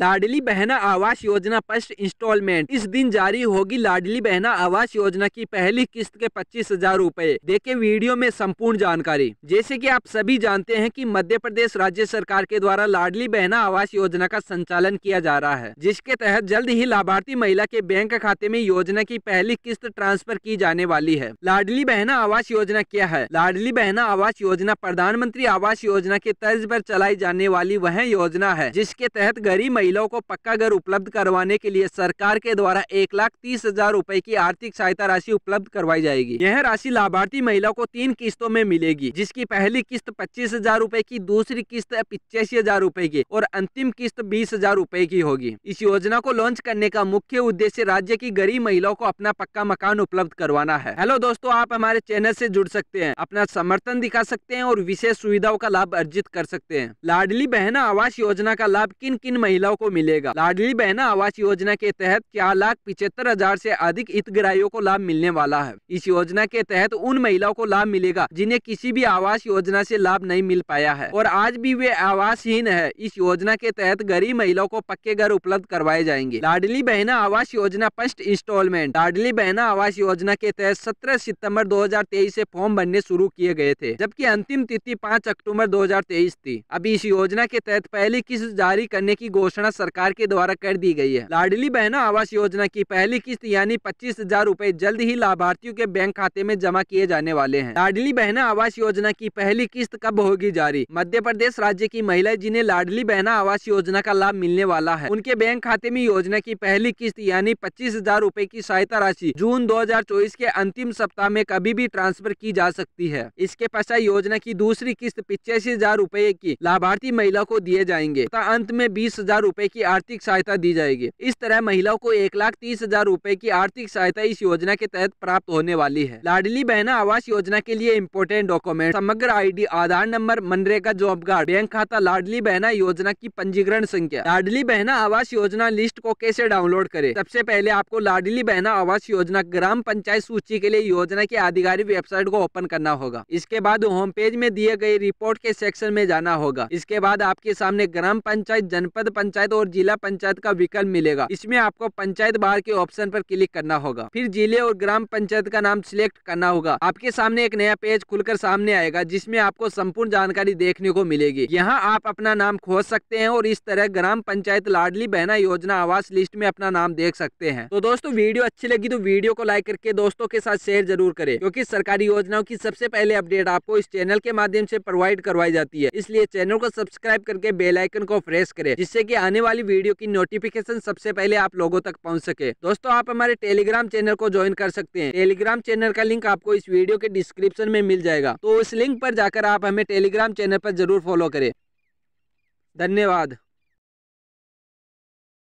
लाडली बहना आवास योजना फर्स्ट इंस्टॉलमेंट इस दिन जारी होगी लाडली बहना आवास योजना की पहली किस्त के पच्चीस हजार रूपए देखे वीडियो में संपूर्ण जानकारी जैसे कि आप सभी जानते हैं कि मध्य प्रदेश राज्य सरकार के द्वारा लाडली बहना आवास योजना का संचालन किया जा रहा है जिसके तहत जल्द ही लाभार्थी महिला के बैंक खाते में योजना की पहली किस्त ट्रांसफर की जाने वाली है लाडली बहना आवास योजना क्या है लाडली बहना आवास योजना प्रधानमंत्री आवास योजना के तर्ज आरोप चलाई जाने वाली वह योजना है जिसके तहत गरीब महिलाओं को पक्का घर उपलब्ध करवाने के लिए सरकार के द्वारा एक लाख तीस हजार रूपए की आर्थिक सहायता राशि उपलब्ध करवाई जाएगी यह राशि लाभार्थी महिलाओं को तीन किस्तों में मिलेगी जिसकी पहली किस्त पच्चीस हजार रूपए की दूसरी किस्त पिचासी हजार रूपए की और अंतिम किस्त बीस हजार रूपए की होगी इस योजना को लॉन्च करने का मुख्य उद्देश्य राज्य की गरीब महिलाओं को अपना पक्का मकान उपलब्ध करवाना है हेलो दोस्तों आप हमारे चैनल से जुड़ सकते हैं अपना समर्थन दिखा सकते हैं और विशेष सुविधाओं का लाभ अर्जित कर सकते हैं लाडली बहना आवास योजना का लाभ किन किन महिलाओं हितग्राहियों को मिलेगा लाडली बहना आवास योजना के तहत चार लाख पिछहत्तर हजार ऐसी अधिक हितग्राहियों को लाभ मिलने वाला है इस योजना के तहत उन महिलाओं को लाभ मिलेगा जिन्हें किसी भी आवास योजना ऐसी लाभ नहीं मिल पाया है और आज भी वे आवासहीन है इस योजना के तहत गरीब महिलाओं को पक्के घर उपलब्ध करवाए जाएंगे लाडली बहना आवास योजना फर्स्ट इंस्टॉलमेंट लाडली बहना आवास योजना के तहत सत्रह सितम्बर दो से फॉर्म भरने शुरू किए गए थे जबकि अंतिम तिथि पाँच अक्टूबर दो थी अब इस योजना के तहत पहली किस्त जारी करने की घोषणा घोषणा सरकार के द्वारा कर दी गई है लाडली बहना आवास योजना की पहली किस्त यानी पच्चीस हजार रूपए जल्द ही लाभार्थियों के बैंक खाते में जमा किए जाने वाले हैं लाडली बहना आवास योजना की पहली किस्त कब होगी जारी मध्य प्रदेश राज्य की महिलाएं जिन्हें लाडली बहना आवास योजना का लाभ मिलने वाला है उनके बैंक खाते में योजना की पहली किस्त यानी पच्चीस हजार रूपए की सहायता राशि जून चौबीस के अंतिम सप्ताह में कभी भी ट्रांसफर की जा सकती है इसके पश्चात योजना की दूसरी किस्त पिचासी हजार रूपए की लाभार्थी महिला को दिए जाएंगे तथा अंत में बीस हजार रुपए की आर्थिक सहायता दी जाएगी इस तरह महिलाओं को एक लाख तीस हजार रूपए की आर्थिक सहायता इस योजना के तहत प्राप्त होने वाली है लाडली बहना आवास योजना के लिए important document Samagra ID Aadhaar number मनरेगा जॉब कार्ड बैंक खाता लाडली बहना योजना की पंजीकरण संख्या लाडली बहना आवास योजना लिस्ट को कैसे डाउनलोड करे सबसे पहले आपको लाडली बहना आवास योजना ग्राम पंचायत सूची के लिए योजना की आधिकारिक वेबसाइट को ओपन करना होगा इसके बाद होम पेज में दिए गए रिपोर्ट के सेक्शन में जाना होगा इसके बाद आपके सामने ग्राम पंचायत जनपद पंचायत पंचायत और जिला पंचायत का विकल्प मिलेगा इसमें आपको पंचायत बाहर के ऑप्शन पर क्लिक करना होगा फिर जिले और ग्राम पंचायत का नाम सिलेक्ट करना होगा आपके सामने एक नया पेज खुलकर सामने आएगा जिसमें आपको संपूर्ण जानकारी देखने को मिलेगी यहाँ आप अपना नाम खोज सकते हैं और इस तरह ग्राम पंचायत लाडली बहना योजना आवास लिस्ट में अपना नाम देख सकते हैं तो दोस्तों वीडियो अच्छी लगी तो वीडियो को लाइक करके दोस्तों के साथ शेयर जरूर करें क्योंकि सरकारी योजनाओं की सबसे पहले अपडेट आपको इस चैनल के माध्यम से प्रोवाइड करवाई जाती है इसलिए चैनल को सब्सक्राइब करके बेलाइकन को प्रेस करें जिससे की आने वाली वीडियो की नोटिफिकेशन सबसे पहले आप लोगों तक पहुंच सके दोस्तों आप हमारे टेलीग्राम चैनल को ज्वाइन कर सकते हैं टेलीग्राम चैनल का लिंक आपको इस वीडियो के डिस्क्रिप्शन में मिल जाएगा तो उस लिंक पर जाकर आप हमें टेलीग्राम चैनल पर जरूर फॉलो करें धन्यवाद